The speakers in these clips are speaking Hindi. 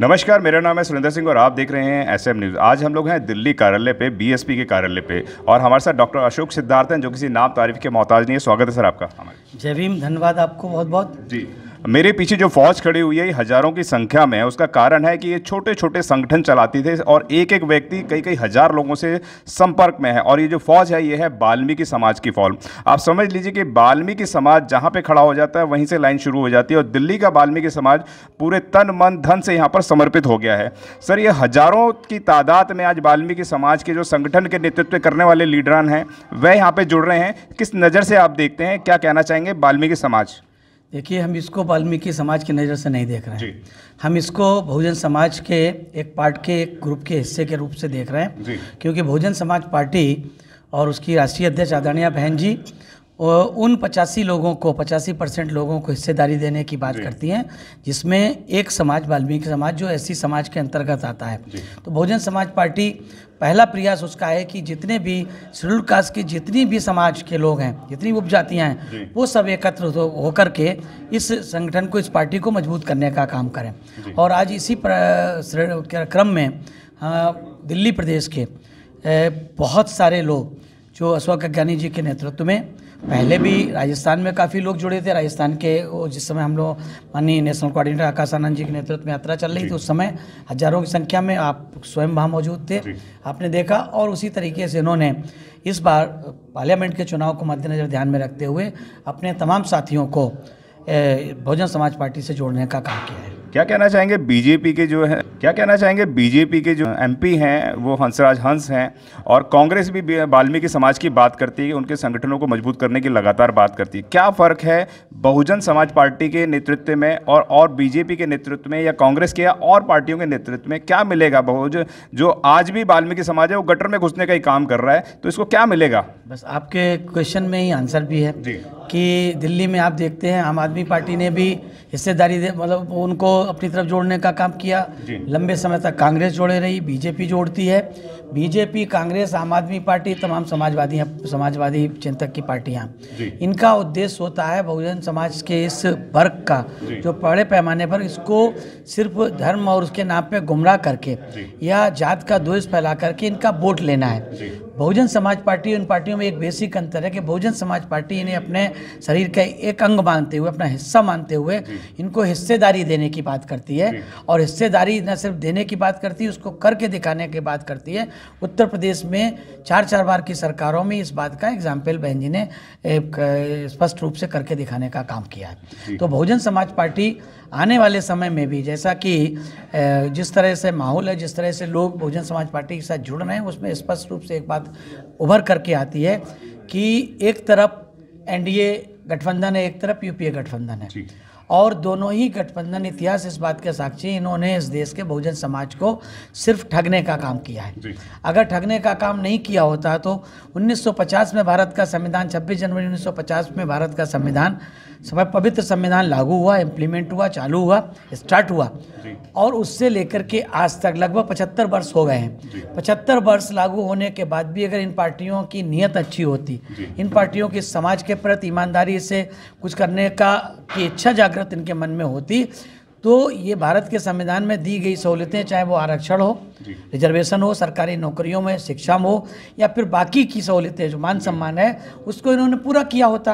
नमस्कार मेरा नाम है सुरेंद्र सिंह और आप देख रहे हैं एस एम न्यूज़ आज हम लोग हैं दिल्ली कार्यालय पे बीएसपी के कार्यालय पे और हमारे साथ डॉक्टर अशोक सिद्धार्थ हैं जो किसी नाम तारीफ के मोहताज नहीं है स्वागत है सर आपका जय भीम धन्यवाद आपको बहुत बहुत जी मेरे पीछे जो फौज खड़ी हुई है हज़ारों की संख्या में है उसका कारण है कि ये छोटे छोटे संगठन चलाती थे और एक एक व्यक्ति कई कई हज़ार लोगों से संपर्क में है और ये जो फौज है ये है बाल्मीकि समाज की फौज आप समझ लीजिए कि बाल्मीकि समाज जहाँ पर खड़ा हो जाता है वहीं से लाइन शुरू हो जाती है और दिल्ली का बाल्मीकि समाज पूरे तन मन धन से यहाँ पर समर्पित हो गया है सर ये हज़ारों की तादाद में आज वाल्मीकि समाज के जो संगठन के नेतृत्व करने वाले लीडरान हैं वह यहाँ पर जुड़ रहे हैं किस नज़र से आप देखते हैं क्या कहना चाहेंगे बाल्मीकि समाज देखिए हम इसको वाल्मीकि समाज की नज़र से नहीं देख रहे हैं हम इसको बहुजन समाज के एक पार्ट के एक ग्रुप के हिस्से के रूप से देख रहे हैं क्योंकि बहुजन समाज पार्टी और उसकी राष्ट्रीय अध्यक्ष आदरणीय बहन जी उन पचासी लोगों को पचासी परसेंट लोगों को हिस्सेदारी देने की बात करती हैं जिसमें एक समाज वाल्मीकि समाज जो ऐसी समाज के अंतर्गत आता है तो बहुजन समाज पार्टी पहला प्रयास उसका है कि जितने भी शेड्यूल कास्ट के जितनी भी समाज के लोग हैं जितनी भी उपजातियाँ हैं वो सब एकत्र होकर के इस संगठन को इस पार्टी को मजबूत करने का काम करें और आज इसी क्रम में हाँ, दिल्ली प्रदेश के बहुत सारे लोग जो अशोक अज्ञानी जी के नेतृत्व में पहले भी राजस्थान में काफ़ी लोग जुड़े थे राजस्थान के जिस समय हम लोग माननीय नेशनल कोऑर्डिनेटर आकाश आनंद जी के नेतृत्व में यात्रा चल रही थी उस समय हजारों की संख्या में आप स्वयं वहाँ मौजूद थे आपने देखा और उसी तरीके से इन्होंने इस बार पार्लियामेंट के चुनाव को मद्देनज़र ध्यान में रखते हुए अपने तमाम साथियों को बहुजन समाज पार्टी से जोड़ने का काम किया है क्या कहना चाहेंगे बीजेपी के जो है क्या कहना चाहेंगे बीजेपी के जो एमपी हैं वो हंसराज हंस हैं और कांग्रेस भी वाल्मीकि समाज की बात करती है उनके संगठनों को मजबूत करने की लगातार बात करती है क्या फ़र्क है बहुजन समाज पार्टी के नेतृत्व में और और बीजेपी के नेतृत्व में या कांग्रेस के या और पार्टियों के नेतृत्व में क्या मिलेगा बहुजन जो आज भी वाल्मीकि समाज है वो गटर में घुसने का ही काम कर रहा है तो इसको क्या मिलेगा बस आपके क्वेश्चन में ही आंसर भी है कि दिल्ली में आप देखते हैं आम आदमी पार्टी ने भी हिस्सेदारी मतलब उनको अपनी तरफ जोड़ने का काम किया लंबे समय तक कांग्रेस जोड़े रही बीजेपी जोड़ती है बीजेपी कांग्रेस आम आदमी पार्टी तमाम समाजवादी समाजवादी चिंतक की पार्टियाँ इनका उद्देश्य होता है बहुजन समाज के इस वर्ग का जो बड़े पैमाने पर इसको सिर्फ धर्म और उसके नाम पर गुमराह करके या जात का द्वेष फैला करके इनका वोट लेना है बहुजन समाज पार्टी उन पार्टियों में एक बेसिक अंतर है कि बहुजन समाज पार्टी इन्हें अपने शरीर का एक अंग मानते हुए अपना हिस्सा मानते हुए इनको हिस्सेदारी देने की बात करती है और हिस्सेदारी न सिर्फ देने की बात करती है उसको करके दिखाने की बात करती है उत्तर प्रदेश में चार चार बार की सरकारों में इस बात का एग्जाम्पल बहन जी ने स्पष्ट रूप से करके दिखाने का काम किया है तो बहुजन समाज पार्टी आने वाले समय में भी जैसा कि जिस तरह से माहौल है जिस तरह से लोग बहुजन समाज पार्टी के साथ जुड़ रहे हैं उसमें स्पष्ट रूप से एक बात उभर करके आती है कि एक तरफ एनडीए गठबंधन है एक तरफ यूपीए गठबंधन है और दोनों ही गठबंधन इतिहास इस बात के साक्षी इन्होंने इस देश के बहुजन समाज को सिर्फ ठगने का काम किया है अगर ठगने का काम नहीं किया होता तो 1950 में भारत का संविधान 26 जनवरी 1950 में भारत का संविधान सब पवित्र संविधान लागू हुआ इम्प्लीमेंट हुआ चालू हुआ स्टार्ट हुआ और उससे लेकर के आज तक लगभग पचहत्तर वर्ष हो गए हैं पचहत्तर वर्ष लागू होने के बाद भी अगर इन पार्टियों की नीयत अच्छी होती इन पार्टियों के समाज के प्रति ईमानदारी तरीके से कुछ करने का की इच्छा जागृत इनके मन में होती तो ये भारत के संविधान में दी गई सहूलियतें चाहे वो आरक्षण हो रिजर्वेशन हो सरकारी नौकरियों में शिक्षा में हो या फिर बाकी की सहूलियतें जो मान सम्मान है उसको इन्होंने पूरा किया होता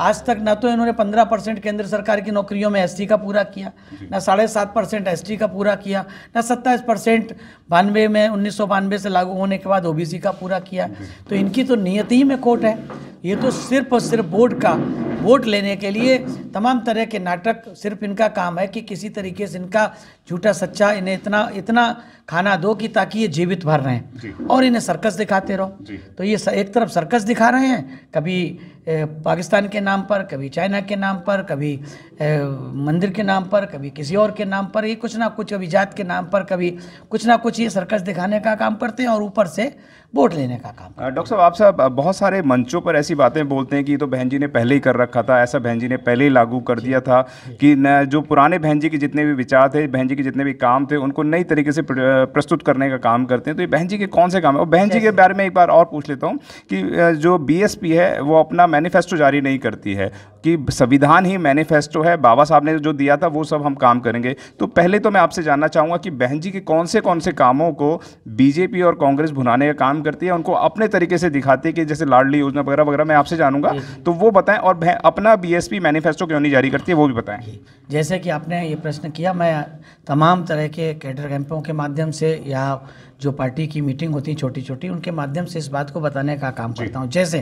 आज तक ना तो इन्होंने पंद्रह परसेंट केंद्र सरकार की नौकरियों में एस का पूरा किया ना साढ़े सात परसेंट एस का पूरा किया ना सत्ताईस परसेंट बानवे में उन्नीस सौ बानवे से लागू होने के बाद ओ का पूरा किया तो इनकी तो नीयत ही में खोट है ये तो सिर्फ और सिर्फ बोर्ड का वोट लेने के लिए तमाम तरह के नाटक सिर्फ इनका काम है कि किसी तरीके से इनका झूठा सच्चा इन्हें इतना इतना खाना दो कि ताकि ये जीवित भर रहे हैं और इन्हें सर्कस दिखाते रहो तो ये एक तरफ सर्कस दिखा रहे हैं कभी पाकिस्तान के नाम पर कभी चाइना के नाम पर कभी मंदिर के नाम पर कभी किसी और के नाम पर ये कुछ ना कुछ कभी जात के नाम पर कभी कुछ ना कुछ ये सर्कस दिखाने का काम करते हैं और ऊपर से वोट लेने का काम डॉक्टर साहब आप साहब बहुत सारे मंचों पर ऐसी बातें बोलते हैं कि तो बहन जी ने पहले ही कर रखा था ऐसा बहन जी ने पहले ही लागू कर दिया था कि जो पुराने बहन जी के जितने भी विचार थे बहन जी के जितने भी काम थे उनको नई तरीके से प्रस्तुत करने का काम करते हैं तो ये बहन जी के कौन से काम है और बहन जी के बारे में एक बार और पूछ लेता हूँ कि जो बी है वो अपना मैनिफेस्टो जारी नहीं करती है कि संविधान ही मैनिफेस्टो है बाबा साहब ने जो दिया था वो सब हम काम करेंगे तो पहले तो मैं आपसे जानना चाहूँगा कि बहन जी के कौन से कौन से कामों को बीजेपी और कांग्रेस भुनाने का काम करती है उनको अपने तरीके से दिखाती है कि जैसे लाडली योजना वगैरह वगैरह मैं आपसे जानूंगा तो वो बताएं और अपना बी मैनिफेस्टो क्यों नहीं जारी करती है वो भी बताएं जैसे कि आपने ये प्रश्न किया मैं तमाम तरह के कैडर कैंपों के माध्यम से या जो पार्टी की मीटिंग होती है छोटी छोटी उनके माध्यम से इस बात को बताने का काम करता हूँ जैसे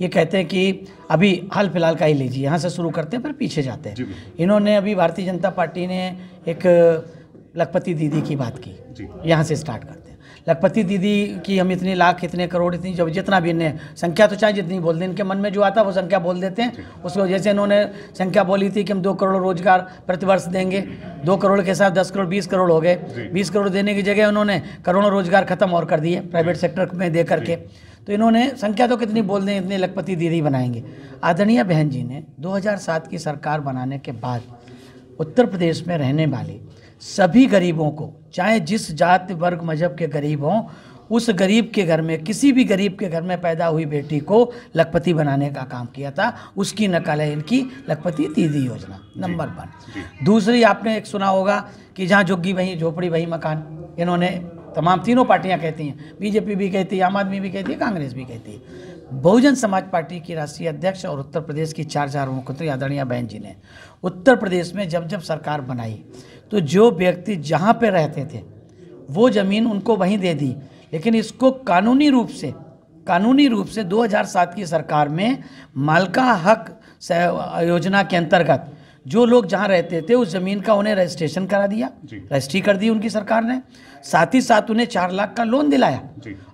ये कहते हैं कि अभी हाल फिलहाल का ही लीजिए यहाँ से शुरू करते हैं फिर पीछे जाते हैं इन्होंने अभी भारतीय जनता पार्टी ने एक लखपति दीदी की बात की यहाँ से स्टार्ट करते लखपति दीदी की हम इतने लाख इतने करोड़ इतनी जब जितना भी इन्हें संख्या तो चाहे जितनी बोल दें इनके मन में जो आता है वो संख्या बोल देते हैं उसको जैसे इन्होंने संख्या बोली थी कि हम दो करोड़ रोजगार प्रतिवर्ष देंगे दो करोड़ के साथ दस करोड़ बीस करोड़ हो गए बीस करोड़ देने की जगह उन्होंने करोड़ों रोजगार खत्म और कर दिए प्राइवेट सेक्टर में दे करके तो इन्होंने संख्या तो कितनी बोल दें इतने लखपति दीदी बनाएंगे आदरणीय बहन जी ने दो की सरकार बनाने के बाद उत्तर प्रदेश में रहने वाले सभी गरीबों को चाहे जिस जात वर्ग मजहब के गरीब हों उस गरीब के घर में किसी भी गरीब के घर में पैदा हुई बेटी को लखपति बनाने का काम किया था उसकी नकल है इनकी लखपति दीदी योजना नंबर वन दूसरी आपने एक सुना होगा कि जहाँ झुग्गी वहीं झोपड़ी वहीं मकान इन्होंने तमाम तीनों पार्टियाँ कहती हैं बीजेपी भी कहती है आम आदमी भी कहती है कांग्रेस भी कहती है बहुजन समाज पार्टी की राष्ट्रीय अध्यक्ष और उत्तर प्रदेश की चार चार मुख्यमंत्री आदरणीय बहन जी ने उत्तर प्रदेश में जब जब सरकार बनाई तो जो व्यक्ति जहाँ पे रहते थे वो ज़मीन उनको वहीं दे दी लेकिन इसको कानूनी रूप से कानूनी रूप से 2007 की सरकार में मालका हक योजना के अंतर्गत जो लोग जहाँ रहते थे उस ज़मीन का उन्हें रजिस्ट्रेशन करा दिया रजिस्ट्री कर दी उनकी सरकार ने साथ ही साथ उन्हें चार लाख का लोन दिलाया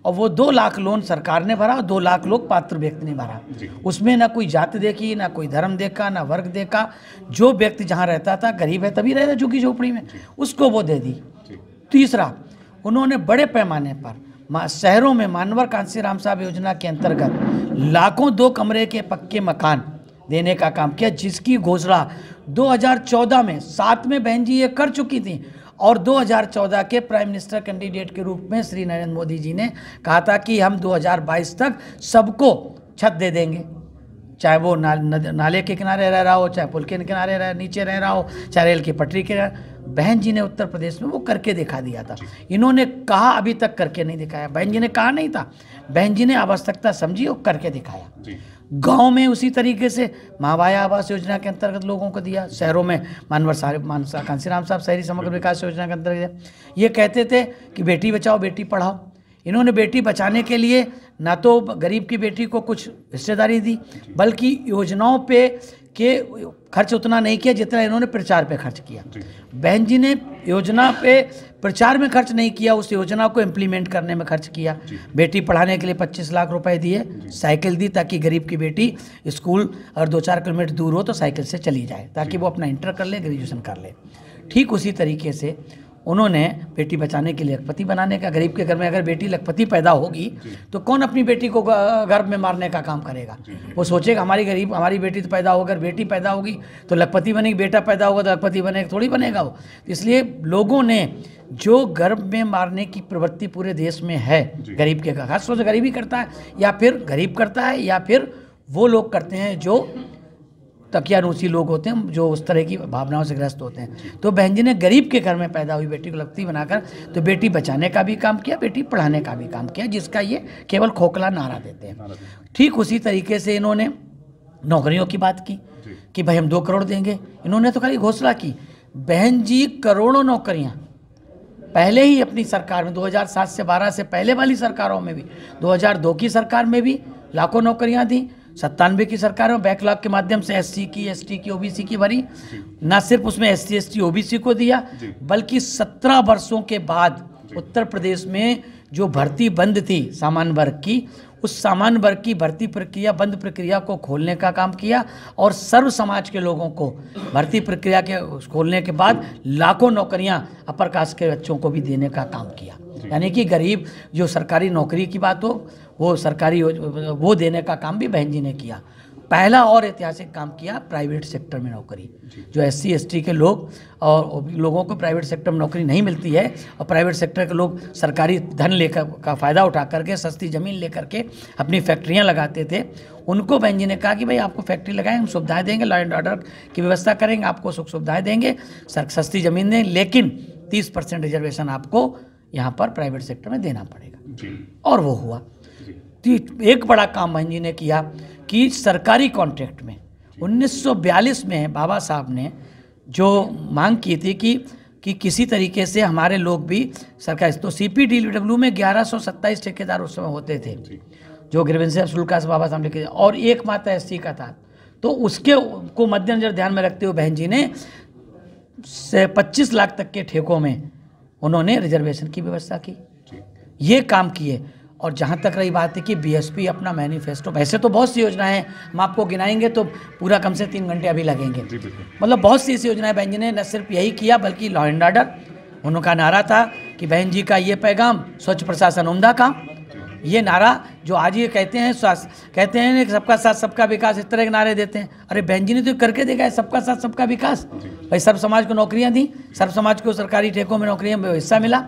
और वो दो लाख लोन सरकार ने भरा और दो लाख लोग पात्र व्यक्ति ने भरा उसमें ना कोई जात देखी ना कोई धर्म देखा ना वर्ग देखा जो व्यक्ति जहाँ रहता था गरीब है तभी रहता झुकी झोपड़ी में उसको वो दे दी तीसरा उन्होंने बड़े पैमाने पर शहरों में मानवर कांसी राम साहब योजना के अंतर्गत लाखों दो कमरे के पक्के मकान देने का काम किया जिसकी घोषणा 2014 में सात में बहन जी ये कर चुकी थी और 2014 के प्राइम मिनिस्टर कैंडिडेट के रूप में श्री नरेंद्र मोदी जी ने कहा था कि हम 2022 तक सबको छत दे देंगे चाहे वो ना, नाले के किनारे रह रहा हो चाहे पुल के किनारे रह नीचे रह रहा हो चाहे रेल की पटरी के बहन जी ने उत्तर प्रदेश में वो करके दिखा दिया था इन्होंने कहा अभी तक करके नहीं दिखाया बहन जी ने कहा नहीं था बहन जी ने आवश्यकता समझी और करके दिखाया गांव में उसी तरीके से महावाया आवास योजना के अंतर्गत लोगों को दिया शहरों में मानवर सारे मानसा राम साहब शहरी समग्र विकास योजना के अंतर्गत ये कहते थे कि बेटी बचाओ बेटी पढ़ाओ इन्होंने बेटी बचाने के लिए ना तो गरीब की बेटी को कुछ हिस्सेदारी दी बल्कि योजनाओं पे कि खर्च उतना नहीं किया जितना इन्होंने प्रचार पे खर्च किया बहन जी ने योजना पे प्रचार में खर्च नहीं किया उस योजना को इम्प्लीमेंट करने में खर्च किया बेटी पढ़ाने के लिए 25 लाख रुपए दिए साइकिल दी ताकि गरीब की बेटी स्कूल और दो चार किलोमीटर दूर हो तो साइकिल से चली जाए ताकि वो अपना इंटर कर ले ग्रेजुएशन कर ले ठीक उसी तरीके से उन्होंने बेटी बचाने के लिए लखपति बनाने का गरीब के घर में अगर बेटी लखपति पैदा होगी तो कौन अपनी बेटी को गर्भ में मारने का काम करेगा वो सोचेगा हमारी गरीब हमारी बेटी तो पैदा अगर बेटी पैदा होगी तो लखपति बनेगी बेटा पैदा होगा तो लखपति बनेगा थोड़ी बनेगा वो तो इसलिए लोगों ने जो गर्भ में मारने की प्रवृत्ति पूरे देश में है गरीब के खासतौर से गरीब ही करता है या फिर गरीब करता है या फिर वो लोग करते हैं जो तकिया रूसी लोग होते हैं जो उस तरह की भावनाओं से ग्रस्त होते हैं तो बहन जी ने गरीब के घर में पैदा हुई बेटी को लगती बनाकर तो बेटी बचाने का भी काम किया बेटी पढ़ाने का भी काम किया जिसका ये केवल खोखला नारा देते हैं ठीक उसी तरीके से इन्होंने नौकरियों की बात की कि भाई हम दो करोड़ देंगे इन्होंने तो खाली घोषणा की बहन जी करोड़ों नौकरियाँ पहले ही अपनी सरकार में 2007 से 12 से पहले वाली सरकारों में भी 2002 की सरकार में भी लाखों नौकरियां दी सत्तानवे की सरकार है बैकलॉग के माध्यम से एस की एस की ओबीसी की भरी न सिर्फ उसमें एस सी ओबीसी को दिया बल्कि सत्रह वर्षों के बाद उत्तर प्रदेश में जो भर्ती बंद थी सामान्य वर्ग की उस सामान्य वर्ग की भर्ती प्रक्रिया बंद प्रक्रिया को खोलने का काम किया और सर्व समाज के लोगों को भर्ती प्रक्रिया के खोलने के बाद लाखों नौकरियां अपर कास्ट के बच्चों को भी देने का काम किया यानी कि गरीब जो सरकारी नौकरी की बात हो वो सरकारी वो देने का काम भी बहन जी ने किया पहला और ऐतिहासिक काम किया प्राइवेट सेक्टर में नौकरी जो एस सी के लोग और लोगों को प्राइवेट सेक्टर में नौकरी नहीं मिलती है और प्राइवेट सेक्टर के लोग सरकारी धन लेकर का फ़ायदा उठा करके सस्ती ज़मीन लेकर के अपनी फैक्ट्रियाँ लगाते थे उनको बहन जी ने कहा कि भाई आपको फैक्ट्री लगाएं हम सुविधाएँ देंगे लॉ एंड ऑर्डर की व्यवस्था करेंगे आपको सुख सुविधाएँ देंगे सर सस्ती ज़मीन दें लेकिन तीस परसेंट रिजर्वेशन आपको यहाँ पर प्राइवेट सेक्टर में देना पड़ेगा और वो हुआ तो एक बड़ा काम जी ने किया कि सरकारी कॉन्ट्रैक्ट में 1942 में बाबा साहब ने जो मांग की थी कि कि किसी तरीके से हमारे लोग भी सरकारी तो सी पी डी डब्ल्यू में ग्यारह सौ सत्ताईस ठेकेदार उस समय होते थे जो गिरविंद अब्सुल से बाबा साहब लिखे और एक मात्र एस का था तो उसके को मद्देनज़र ध्यान में रखते हुए बहन जी ने से पच्चीस लाख तक के ठेकों में उन्होंने रिजर्वेशन की व्यवस्था की ये काम किए और जहाँ तक रही बात है कि बीएसपी अपना मैनिफेस्टो वैसे तो बहुत सी योजनाएं हम आपको गिनाएंगे तो पूरा कम से तीन घंटे अभी लगेंगे मतलब बहुत सी ऐसी योजनाएं बहन जी ने न सिर्फ यही किया बल्कि लॉ एंड ऑर्डर उनका नारा था कि बहन जी का ये पैगाम स्वच्छ प्रशासन उमदा काम ये नारा जो आज ये कहते हैं कहते हैं सबका साथ सबका विकास इस तरह के नारे देते हैं अरे बहन जी ने तो करके देखा है सबका साथ सबका विकास भाई सर्व समाज को नौकरियां दी सर्व समाज को सरकारी ठेकों में नौकरियों में हिस्सा मिला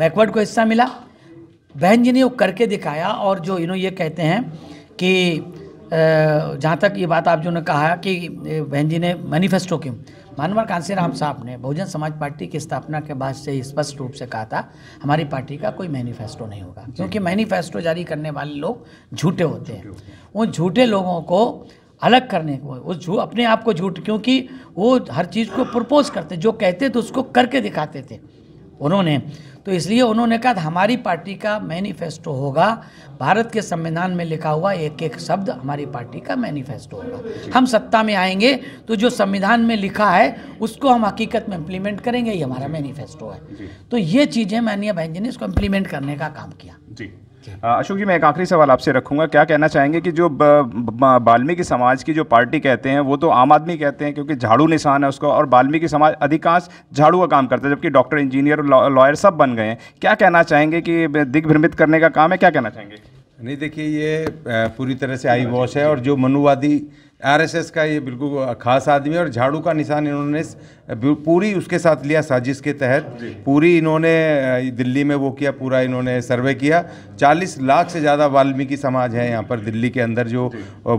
बैकवर्ड को हिस्सा मिला बहन जी ने वो करके दिखाया और जो यू नो ये कहते हैं कि जहाँ तक ये बात आप जो ने कहा कि बहन जी ने मैनिफेस्टो के मानवर कांसी राम साहब ने बहुजन समाज पार्टी की स्थापना के बाद से स्पष्ट रूप से कहा था हमारी पार्टी का कोई मैनिफेस्टो नहीं होगा क्योंकि मैनिफेस्टो जारी करने वाले लोग झूठे होते हैं उन झूठे लोगों को अलग करने को उस झूठ अपने आप को झूठ क्योंकि वो हर चीज़ को प्रपोज करते जो कहते थे उसको करके दिखाते थे उन्होंने तो इसलिए उन्होंने कहा हमारी पार्टी का मैनिफेस्टो होगा भारत के संविधान में लिखा हुआ एक एक शब्द हमारी पार्टी का मैनिफेस्टो होगा हम सत्ता में आएंगे तो जो संविधान में लिखा है उसको हम हकीकत में इम्प्लीमेंट करेंगे ये हमारा मैनिफेस्टो है तो ये चीज़ें माननीय बहन जी ने इसको इम्प्लीमेंट करने का काम किया जी अशोक जी मैं एक आखिरी सवाल आपसे रखूंगा क्या कहना चाहेंगे कि जो वाल्मीकि समाज की जो पार्टी कहते हैं वो तो आम आदमी कहते हैं क्योंकि झाड़ू निशान है उसको और वाल्मीकि समाज अधिकांश झाड़ू का काम करता है जबकि डॉक्टर इंजीनियर लॉयर सब बन गए हैं क्या कहना चाहेंगे कि दिग्भ्रमित करने का काम है क्या कहना चाहेंगे नहीं देखिए ये पूरी तरह से आई वॉश है और जो मनुवादी आरएसएस का ये बिल्कुल खास आदमी और झाड़ू का निशान इन्होंने पूरी उसके साथ लिया साजिश के तहत पूरी इन्होंने दिल्ली में वो किया पूरा इन्होंने सर्वे किया 40 लाख से ज़्यादा वाल्मीकि समाज है यहाँ पर दिल्ली के अंदर जो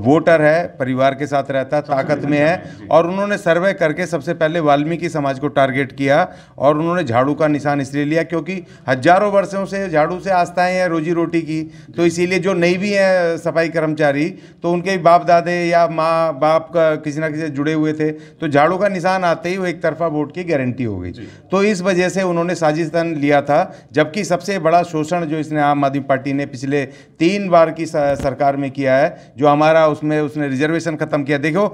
वोटर है परिवार के साथ रहता है ताकत में है और उन्होंने सर्वे करके सबसे पहले वाल्मीकि समाज को टारगेट किया और उन्होंने झाड़ू का निशान इसलिए लिया क्योंकि हजारों वर्षों से झाड़ू से आस्थाएँ हैं रोजी रोटी की तो इसीलिए जो नई भी हैं सफाई कर्मचारी तो उनके बाप दादे या माँ माँ बाप का किसी ना किसी जुड़े हुए थे तो झाड़ू का निशान आते ही वो एक तरफा वोट की गारंटी हो गई तो इस वजह से उन्होंने साजिशन लिया था जबकि सबसे बड़ा शोषण जो इसने आम आदमी पार्टी ने पिछले तीन बार की सरकार में किया है जो हमारा उसमें उसने रिजर्वेशन ख़त्म किया देखो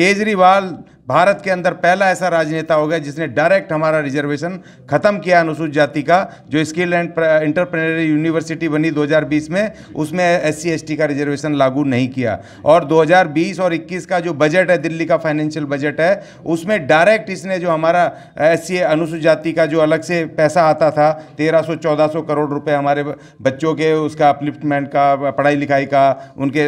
केजरीवाल भारत के अंदर पहला ऐसा राजनेता हो गया जिसने डायरेक्ट हमारा रिजर्वेशन खत्म किया अनुसूचित जाति का जो स्किल एंड इंटरप्रेनर यूनिवर्सिटी बनी 2020 में उसमें एस सी का रिजर्वेशन लागू नहीं किया और 2020 और 2021 का जो बजट है दिल्ली का फाइनेंशियल बजट है उसमें डायरेक्ट इसने जो हमारा एस अनुसूचित जाति का जो अलग से पैसा आता था 1300-1400 करोड़ रुपए हमारे बच्चों के उसका अपलिफ्टमेंट का पढ़ाई लिखाई का उनके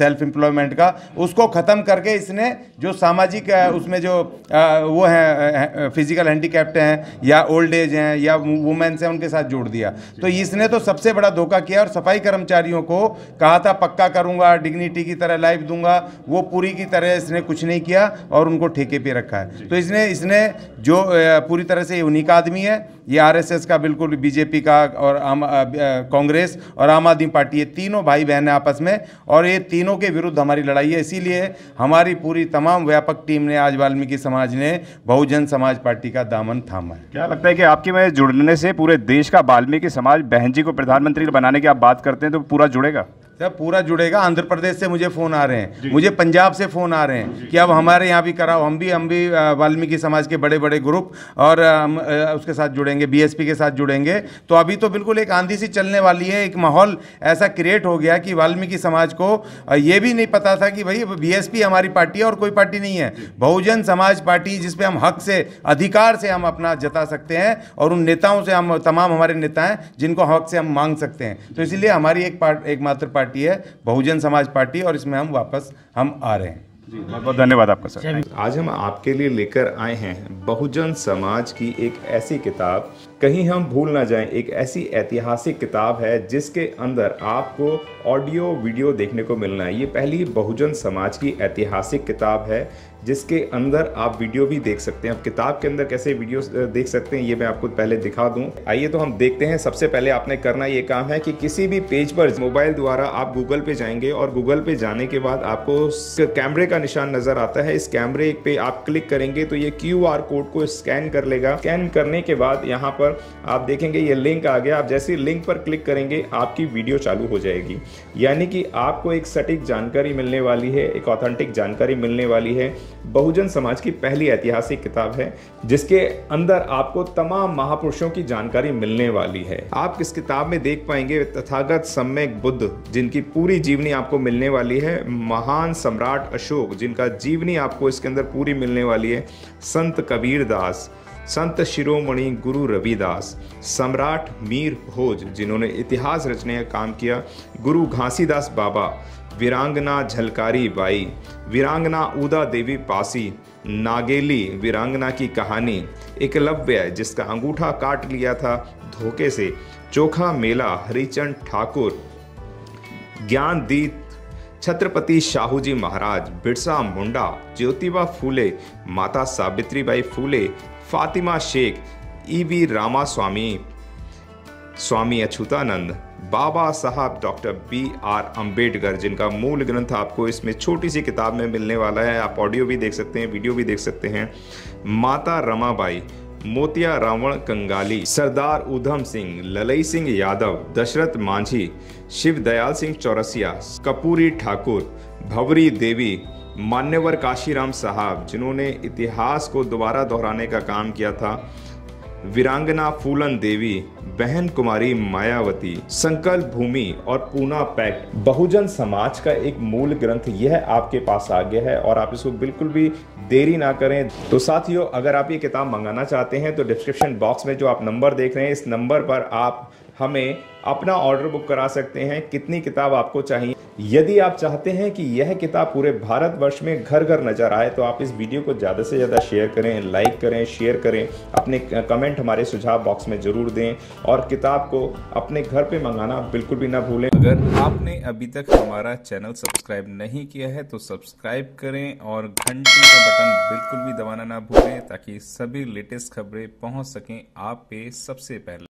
सेल्फ एम्प्लॉयमेंट का उसको ख़त्म करके इसने जो सामाजिक उसमें जो वो हैं फिजिकल हैंडीकैप्ट हैं या ओल्ड एज हैं या वुमेन्स हैं उनके साथ जोड़ दिया तो इसने तो सबसे बड़ा धोखा किया और सफाई कर्मचारियों को कहा था पक्का करूंगा डिग्निटी की तरह लाइफ दूंगा वो पूरी की तरह इसने कुछ नहीं किया और उनको ठेके पे रखा है तो इसने इसने जो पूरी तरह से यूनिक आदमी है ये आरएसएस का बिल्कुल बीजेपी का और आम कांग्रेस और आम आदमी पार्टी ये तीनों भाई बहन हैं आपस में और ये तीनों के विरुद्ध हमारी लड़ाई है इसीलिए हमारी पूरी तमाम व्यापक टीम ने आज वाल्मीकि समाज ने बहुजन समाज पार्टी का दामन थामा है क्या लगता है कि आपके में जुड़ने से पूरे देश का वाल्मीकि समाज बहन जी को प्रधानमंत्री बनाने की आप बात करते हैं तो पूरा जुड़ेगा सर पूरा जुड़ेगा आंध्र प्रदेश से मुझे फ़ोन आ रहे हैं मुझे पंजाब से फ़ोन आ रहे हैं कि अब हमारे यहाँ भी कराओ हम भी हम भी वाल्मीकि समाज के बड़े बड़े ग्रुप और उसके साथ जुड़ेंगे बीएसपी के साथ जुड़ेंगे तो अभी तो बिल्कुल एक आंधी सी चलने वाली है एक माहौल ऐसा क्रिएट हो गया कि वाल्मीकि समाज को ये भी नहीं पता था कि भाई बीएसपी हमारी पार्टी है और कोई पार्टी नहीं है बहुजन समाज पार्टी जिसपे हम हक से अधिकार से हम अपना जता सकते हैं और उन नेताओं से हम तमाम हमारे नेता हैं जिनको हक से हम मांग सकते हैं तो इसलिए हमारी एक पार्ट एकमात्र पार्टी पार्टी है बहुजन समाज पार्टी और इसमें हम वापस हम आ रहे हैं बहुत बहुत धन्यवाद आपका सर आज हम आपके लिए लेकर आए हैं बहुजन समाज की एक ऐसी किताब कहीं हम भूल ना जाएं एक ऐसी ऐतिहासिक किताब है जिसके अंदर आपको ऑडियो वीडियो देखने को मिलना है ये पहली बहुजन समाज की ऐतिहासिक किताब है जिसके अंदर आप वीडियो भी देख सकते हैं आप किताब के अंदर कैसे वीडियो देख सकते हैं ये मैं आपको पहले दिखा दूं आइए तो हम देखते हैं सबसे पहले आपने करना ये काम है कि किसी भी पेज पर मोबाइल द्वारा आप गूगल पे जाएंगे और गूगल पे जाने के बाद आपको कैमरे का निशान नजर आता है इस कैमरे पे आप क्लिक करेंगे तो ये क्यू कोड को स्कैन कर लेगा स्कैन करने के बाद यहाँ पर आप देखेंगे ये लिंक आ गया आप जैसे लिंक पर क्लिक करेंगे आपकी वीडियो चालू हो जाएगी यानी कि आपको एक सटीक जानकारी मिलने वाली है एक ऑथेंटिक जानकारी मिलने वाली है बहुजन समाज की पहली ऐतिहासिक किताब है जिसके अंदर आपको तमाम महापुरुषों की जानकारी मिलने वाली है आप इस किताब में देख पाएंगे तथागत सम्यक बुद्ध जिनकी पूरी जीवनी आपको मिलने वाली है महान सम्राट अशोक जिनका जीवनी आपको इसके अंदर पूरी मिलने वाली है संत कबीर दास संत शिरोमणि गुरु रविदास सम्राट मीर भोज जिन्होंने इतिहास रचने का काम किया गुरु घासीदास बाबा वीरांगना झलकारी बाई वीरांगना उदा देवी पासी नागेली वीरांगना की कहानी एकलव्य जिसका अंगूठा काट लिया था धोखे से चोखा मेला हरिचंद ठाकुर ज्ञानदीप छत्रपति शाहूजी महाराज बिरसा मुंडा ज्योतिबा फूले माता Savitribai Phule Fatima Sheikh E V Ramasamy Swami Achhutanand Baba Saheb doctor B are Ambedkar जिनका मूल ग्रंथ आपको इसमें छोटी सी किताब में मिलने वाला है आप ऑडियो भी देख सकते हैं वीडियो भी देख सकते हैं माता रमाबाई मोतिया रावण कंगाली सरदार उधम सिंह ललई सिंह यादव दशरथ मांझी शिव दयाल सिंह चौरसिया कपूरी ठाकुर भवरी देवी मान्यवर काशीराम साहब जिन्होंने इतिहास को दोबारा दोहराने का काम किया था वीरांगना फूलन देवी बहन कुमारी मायावती संकल्प भूमि और पूना पैक्ट बहुजन समाज का एक मूल ग्रंथ यह आपके पास आ गया है और आप इसको बिल्कुल भी देरी ना करें तो साथियों अगर आप ये किताब मंगाना चाहते हैं तो डिस्क्रिप्शन बॉक्स में जो आप नंबर देख रहे हैं इस नंबर पर आप हमें अपना ऑर्डर बुक करा सकते हैं कितनी किताब आपको चाहिए यदि आप चाहते हैं कि यह किताब पूरे भारतवर्ष में घर घर नजर आए तो आप इस वीडियो को ज़्यादा से ज़्यादा शेयर करें लाइक करें शेयर करें अपने कमेंट हमारे सुझाव बॉक्स में ज़रूर दें और किताब को अपने घर पे मंगाना बिल्कुल भी ना भूलें अगर आपने अभी तक हमारा चैनल सब्सक्राइब नहीं किया है तो सब्सक्राइब करें और घंटी का बटन बिल्कुल भी दबाना ना भूलें ताकि सभी लेटेस्ट खबरें पहुँच सकें आप पे सबसे पहले